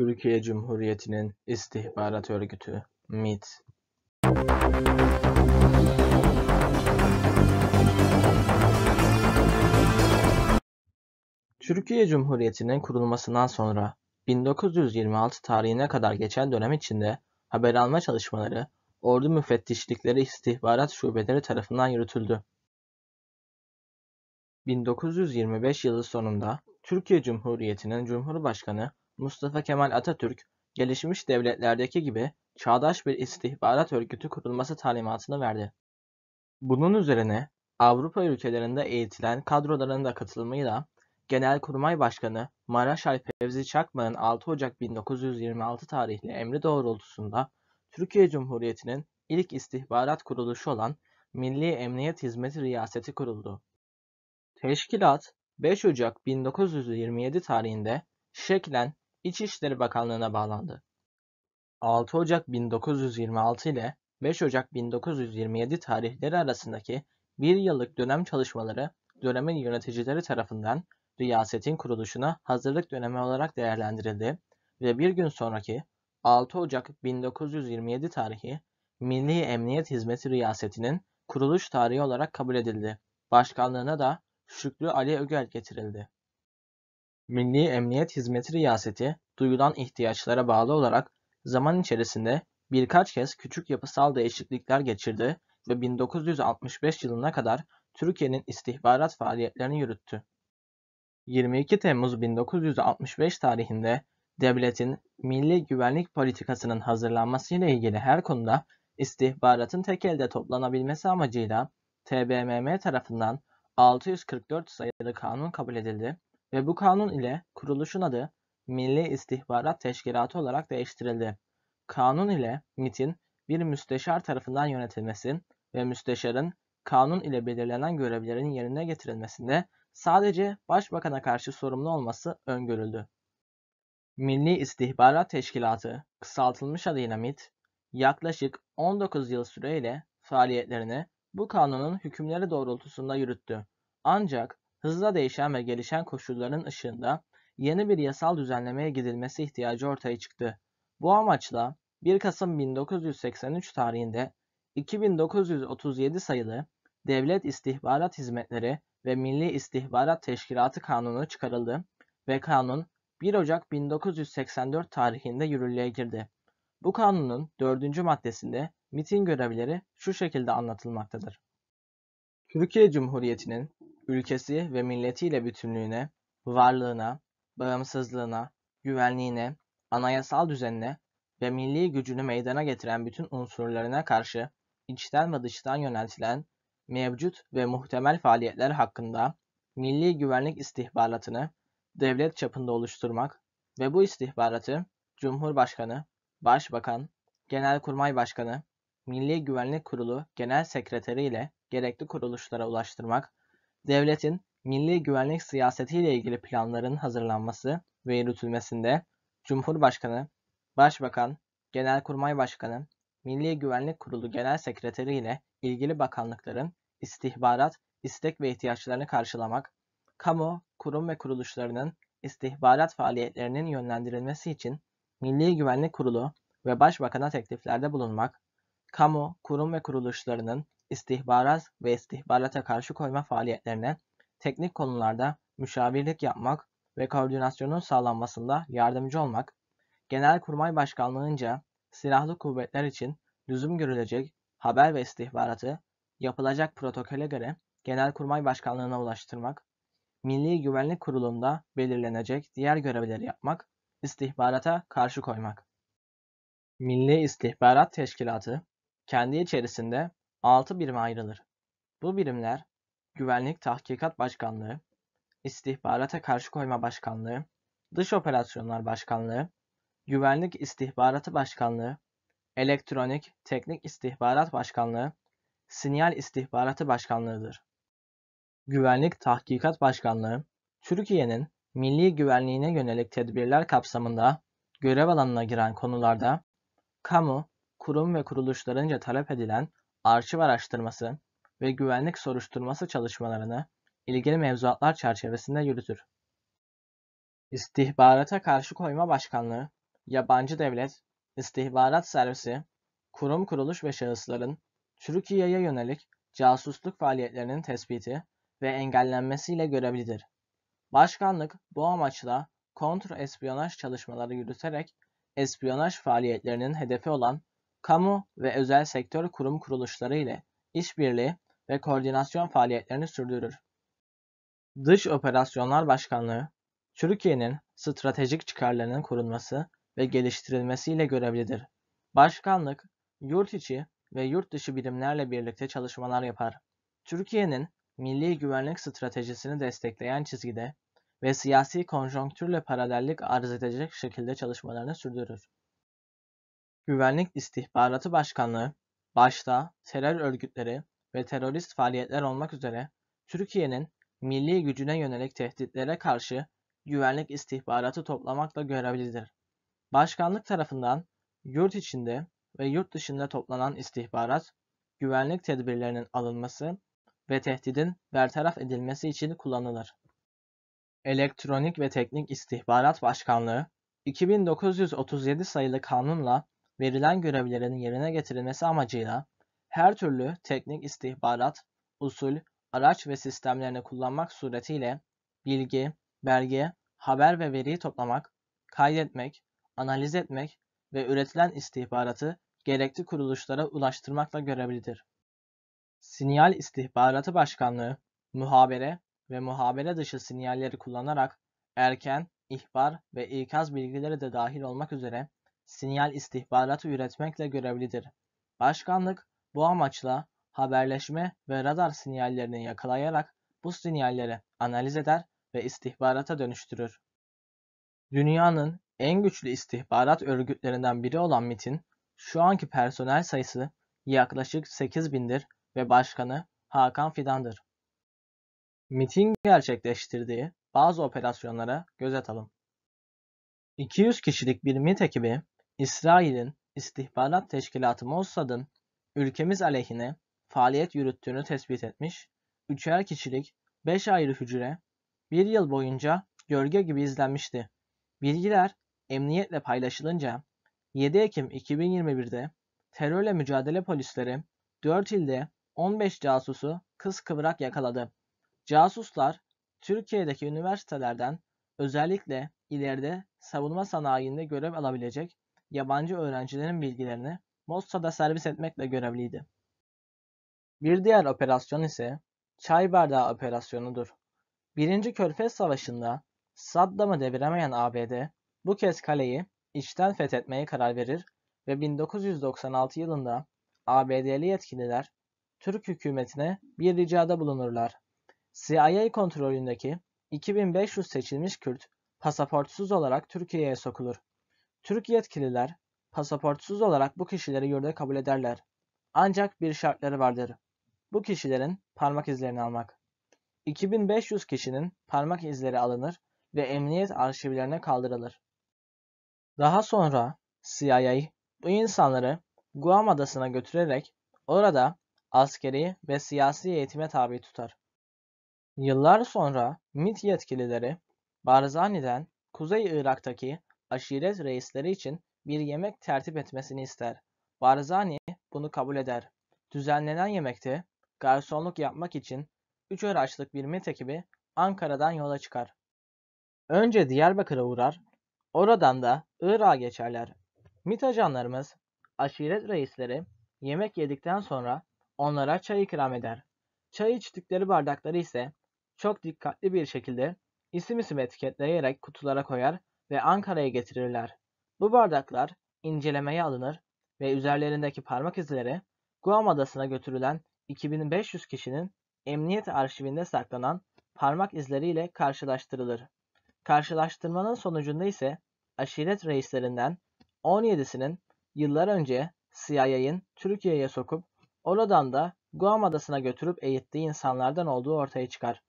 Türkiye Cumhuriyeti'nin istihbarat Örgütü MIT. Türkiye Cumhuriyeti'nin kurulmasından sonra 1926 tarihine kadar geçen dönem içinde haber alma çalışmaları Ordu Müfettişlikleri istihbarat Şubeleri tarafından yürütüldü. 1925 yılı sonunda Türkiye Cumhuriyeti'nin Cumhurbaşkanı Mustafa Kemal Atatürk, gelişmiş devletlerdeki gibi çağdaş bir istihbarat örgütü kurulması talimatını verdi. Bunun üzerine Avrupa ülkelerinde eğitilen kadroların da katılımıyla Genelkurmay Başkanı Maraşal Fevzi Çakmak'ın 6 Ocak 1926 tarihli emri doğrultusunda Türkiye Cumhuriyeti'nin ilk istihbarat kuruluşu olan Milli Emniyet Hizmeti Riyaseti kuruldu. Teşkilat 5 Ocak 1927 tarihinde şeklen İçişleri Bakanlığı'na bağlandı. 6 Ocak 1926 ile 5 Ocak 1927 tarihleri arasındaki bir yıllık dönem çalışmaları dönemin yöneticileri tarafından riyasetin kuruluşuna hazırlık dönemi olarak değerlendirildi ve bir gün sonraki 6 Ocak 1927 tarihi Milli Emniyet Hizmeti Riyasetinin kuruluş tarihi olarak kabul edildi. Başkanlığına da Şükrü Ali Ögel getirildi. Milli Emniyet Hizmeti Riyaseti duyulan ihtiyaçlara bağlı olarak zaman içerisinde birkaç kez küçük yapısal değişiklikler geçirdi ve 1965 yılına kadar Türkiye'nin istihbarat faaliyetlerini yürüttü. 22 Temmuz 1965 tarihinde devletin milli güvenlik politikasının hazırlanması ile ilgili her konuda istihbaratın tek elde toplanabilmesi amacıyla TBMM tarafından 644 sayılı kanun kabul edildi ve bu kanun ile kuruluşun adı Milli İstihbarat Teşkilatı olarak değiştirildi. Kanun ile MIT'in bir müsteşar tarafından yönetilmesi ve müsteşarın kanun ile belirlenen görevlerin yerine getirilmesinde sadece başbakana karşı sorumlu olması öngörüldü. Milli İstihbarat Teşkilatı, kısaltılmış adıyla MIT, yaklaşık 19 yıl süreyle faaliyetlerini bu kanunun hükümleri doğrultusunda yürüttü. Ancak hızla değişen ve gelişen koşulların ışığında yeni bir yasal düzenlemeye gidilmesi ihtiyacı ortaya çıktı. Bu amaçla 1 Kasım 1983 tarihinde 2937 sayılı Devlet İstihbarat Hizmetleri ve Milli İstihbarat Teşkilatı Kanunu çıkarıldı ve kanun 1 Ocak 1984 tarihinde yürürlüğe girdi. Bu kanunun 4. maddesinde MIT'in görevleri şu şekilde anlatılmaktadır. Türkiye Cumhuriyeti'nin ülkesi ve milletiyle bütünlüğüne, varlığına, bağımsızlığına, güvenliğine, anayasal düzenine ve milli gücünü meydana getiren bütün unsurlarına karşı içten ve dıştan yöneltilen mevcut ve muhtemel faaliyetler hakkında milli güvenlik istihbaratını devlet çapında oluşturmak ve bu istihbaratı Cumhurbaşkanı, Başbakan, Genelkurmay Başkanı, Milli Güvenlik Kurulu Genel Sekreteri ile gerekli kuruluşlara ulaştırmak devletin milli güvenlik siyasetiyle ilgili planların hazırlanması ve yürütülmesinde Cumhurbaşkanı, Başbakan, Genelkurmay Başkanı, Milli Güvenlik Kurulu Genel Sekreteri ile ilgili bakanlıkların istihbarat, istek ve ihtiyaçlarını karşılamak, kamu, kurum ve kuruluşlarının istihbarat faaliyetlerinin yönlendirilmesi için Milli Güvenlik Kurulu ve Başbakan'a tekliflerde bulunmak, kamu, kurum ve kuruluşlarının istihbarat ve istihbarata karşı koyma faaliyetlerine teknik konularda müşavirlik yapmak ve koordinasyonun sağlanmasında yardımcı olmak, Genelkurmay Başkanlığı'nca silahlı kuvvetler için lüzum görülecek haber ve istihbaratı yapılacak protokole göre Genelkurmay Başkanlığı'na ulaştırmak, Milli Güvenlik Kurulu'nda belirlenecek diğer görevleri yapmak, istihbarata karşı koymak. Milli İstihbarat Teşkilatı kendi içerisinde 6 birime ayrılır. Bu birimler Güvenlik Tahkikat Başkanlığı, İstihbarata Karşı Koyma Başkanlığı, Dış Operasyonlar Başkanlığı, Güvenlik İstihbaratı Başkanlığı, Elektronik Teknik İstihbarat Başkanlığı, Sinyal İstihbaratı Başkanlığı'dır. Güvenlik Tahkikat Başkanlığı, Türkiye'nin milli güvenliğine yönelik tedbirler kapsamında görev alanına giren konularda, kamu, kurum ve kuruluşlarınca talep edilen arşiv araştırması ve güvenlik soruşturması çalışmalarını ilgili mevzuatlar çerçevesinde yürütür. İstihbarata Karşı Koyma Başkanlığı, yabancı devlet, istihbarat servisi, kurum kuruluş ve şahısların Türkiye'ye yönelik casusluk faaliyetlerinin tespiti ve engellenmesiyle görebilir. Başkanlık bu amaçla kontrespiyonaj çalışmaları yürüterek espiyonaj faaliyetlerinin hedefi olan kamu ve özel sektör kurum kuruluşları ile işbirliği ve koordinasyon faaliyetlerini sürdürür. Dış Operasyonlar Başkanlığı, Türkiye'nin stratejik çıkarlarının korunması ve geliştirilmesiyle görevlidir. Başkanlık, yurt içi ve yurt dışı birimlerle birlikte çalışmalar yapar. Türkiye'nin milli güvenlik stratejisini destekleyen çizgide ve siyasi konjonktürle paralellik arz edecek şekilde çalışmalarını sürdürür. Güvenlik İstihbaratı Başkanlığı başta terör örgütleri ve terörist faaliyetler olmak üzere Türkiye'nin milli gücüne yönelik tehditlere karşı güvenlik istihbaratı toplamakla görevlidir. Başkanlık tarafından yurt içinde ve yurt dışında toplanan istihbarat, güvenlik tedbirlerinin alınması ve tehdidin bertaraf edilmesi için kullanılır. Elektronik ve Teknik İstihbarat Başkanlığı 2937 sayılı kanunla verilen görevlerin yerine getirilmesi amacıyla her türlü teknik istihbarat, usul, araç ve sistemlerini kullanmak suretiyle bilgi, belge, haber ve veriyi toplamak, kaydetmek, analiz etmek ve üretilen istihbaratı gerekli kuruluşlara ulaştırmakla görevlidir. Sinyal İstihbaratı Başkanlığı, muhabere ve muhabere dışı sinyalleri kullanarak erken, ihbar ve ikaz bilgileri de dahil olmak üzere sinyal istihbaratı üretmekle görevlidir. Başkanlık bu amaçla haberleşme ve radar sinyallerini yakalayarak bu sinyalleri analiz eder ve istihbarata dönüştürür. Dünyanın en güçlü istihbarat örgütlerinden biri olan MIT'in şu anki personel sayısı yaklaşık 8000'dir ve başkanı Hakan Fidan'dır. MIT'in gerçekleştirdiği bazı operasyonlara göz atalım. 200 kişilik bir MIT ekibi İsrail'in istihbarat teşkilatı Mossad'ın ülkemiz aleyhine faaliyet yürüttüğünü tespit etmiş, üçer kişilik beş ayrı hücre bir yıl boyunca gölge gibi izlenmişti. Bilgiler emniyetle paylaşılınca 7 Ekim 2021'de terörle mücadele polisleri 4 ilde 15 casusu kız kıskıvrak yakaladı. Casuslar Türkiye'deki üniversitelerden özellikle ileride savunma sanayinde görev alabilecek yabancı öğrencilerin bilgilerini Mossad'a servis etmekle görevliydi. Bir diğer operasyon ise Çay Bardağı Operasyonu'dur. Birinci Körfez Savaşı'nda Saddam'ı deviremeyen ABD bu kez kaleyi içten fethetmeye karar verir ve 1996 yılında ABD'li yetkililer Türk hükümetine bir ricada bulunurlar. CIA kontrolündeki 2500 seçilmiş Kürt pasaportsuz olarak Türkiye'ye sokulur Türk yetkililer pasaportsuz olarak bu kişileri yurda kabul ederler. Ancak bir şartları vardır. Bu kişilerin parmak izlerini almak. 2500 kişinin parmak izleri alınır ve emniyet arşivlerine kaldırılır. Daha sonra CIA bu insanları Guam adasına götürerek orada askeri ve siyasi eğitime tabi tutar. Yıllar sonra MIT yetkilileri Barzani'den Kuzey Irak'taki aşiret reisleri için bir yemek tertip etmesini ister. Barzani bunu kabul eder. Düzenlenen yemekte garsonluk yapmak için 3 araçlık bir met ekibi Ankara'dan yola çıkar. Önce Diyarbakır'a uğrar, oradan da Irak'a geçerler. MİT ajanlarımız, aşiret reisleri yemek yedikten sonra onlara çay ikram eder. Çay içtikleri bardakları ise çok dikkatli bir şekilde isim isim etiketleyerek kutulara koyar ve Ankara'ya getirirler. Bu bardaklar incelemeye alınır ve üzerlerindeki parmak izleri Guam adasına götürülen 2500 kişinin emniyet arşivinde saklanan parmak izleriyle karşılaştırılır. Karşılaştırmanın sonucunda ise aşiret reislerinden 17'sinin yıllar önce CIA'in Türkiye'ye sokup oradan da Guam adasına götürüp eğittiği insanlardan olduğu ortaya çıkar.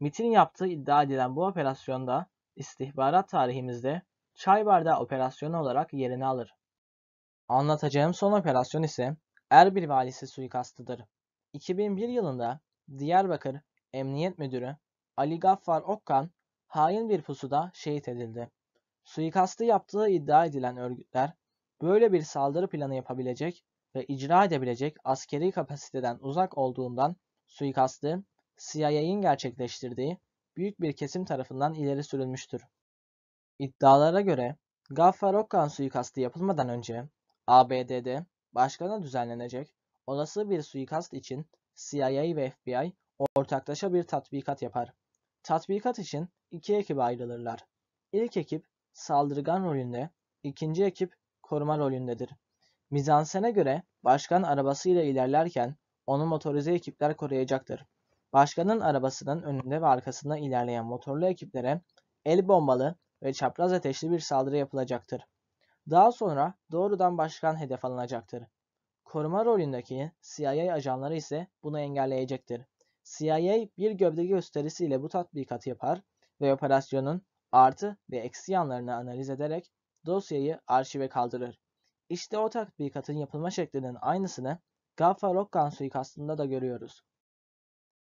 MIT'in yaptığı iddia edilen bu operasyonda istihbarat tarihimizde çay bardağı operasyonu olarak yerini alır. Anlatacağım son operasyon ise Erbil valisi suikastıdır. 2001 yılında Diyarbakır Emniyet Müdürü Ali Gaffar Okkan hain bir pusuda şehit edildi. Suikastı yaptığı iddia edilen örgütler böyle bir saldırı planı yapabilecek ve icra edebilecek askeri kapasiteden uzak olduğundan suikastı CIA'in gerçekleştirdiği büyük bir kesim tarafından ileri sürülmüştür. İddialara göre Gaffar Okan suikastı yapılmadan önce ABD'de başkana düzenlenecek olası bir suikast için CIA ve FBI ortaklaşa bir tatbikat yapar. Tatbikat için iki ekip ayrılırlar. İlk ekip saldırgan rolünde, ikinci ekip koruma rolündedir. Mizansene göre başkan arabasıyla ilerlerken onu motorize ekipler koruyacaktır. Başkanın arabasının önünde ve arkasında ilerleyen motorlu ekiplere el bombalı ve çapraz ateşli bir saldırı yapılacaktır. Daha sonra doğrudan başkan hedef alınacaktır. Koruma rolündeki CIA ajanları ise bunu engelleyecektir. CIA bir gövde gösterisiyle bu tatbikatı yapar ve operasyonun artı ve eksi yanlarını analiz ederek dosyayı arşive kaldırır. İşte o tatbikatın yapılma şeklinin aynısını Gaffarokkan suikastında da görüyoruz.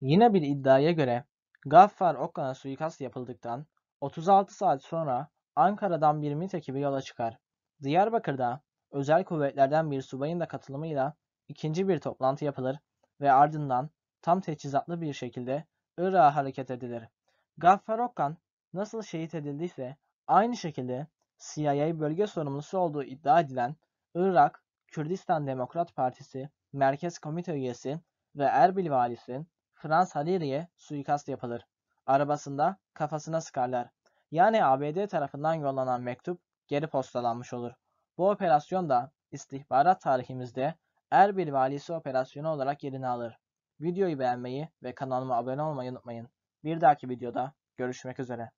Yine bir iddiaya göre Gaffar Okan'a suikast yapıldıktan 36 saat sonra Ankara'dan bir MİT ekibi yola çıkar. Diyarbakır'da özel kuvvetlerden bir subayın da katılımıyla ikinci bir toplantı yapılır ve ardından tam teçhizatlı bir şekilde Irak'a hareket edilir. Gaffar Okan nasıl şehit edildiyse aynı şekilde CIA bölge sorumlusu olduğu iddia edilen Irak Kürdistan Demokrat Partisi Merkez Komite üyesi ve Erbil valisi Frans Haliri'ye suikast yapılır. Arabasında kafasına sıkarlar. Yani ABD tarafından yollanan mektup geri postalanmış olur. Bu operasyon da istihbarat tarihimizde Erbil Valisi operasyonu olarak yerini alır. Videoyu beğenmeyi ve kanalıma abone olmayı unutmayın. Bir dahaki videoda görüşmek üzere.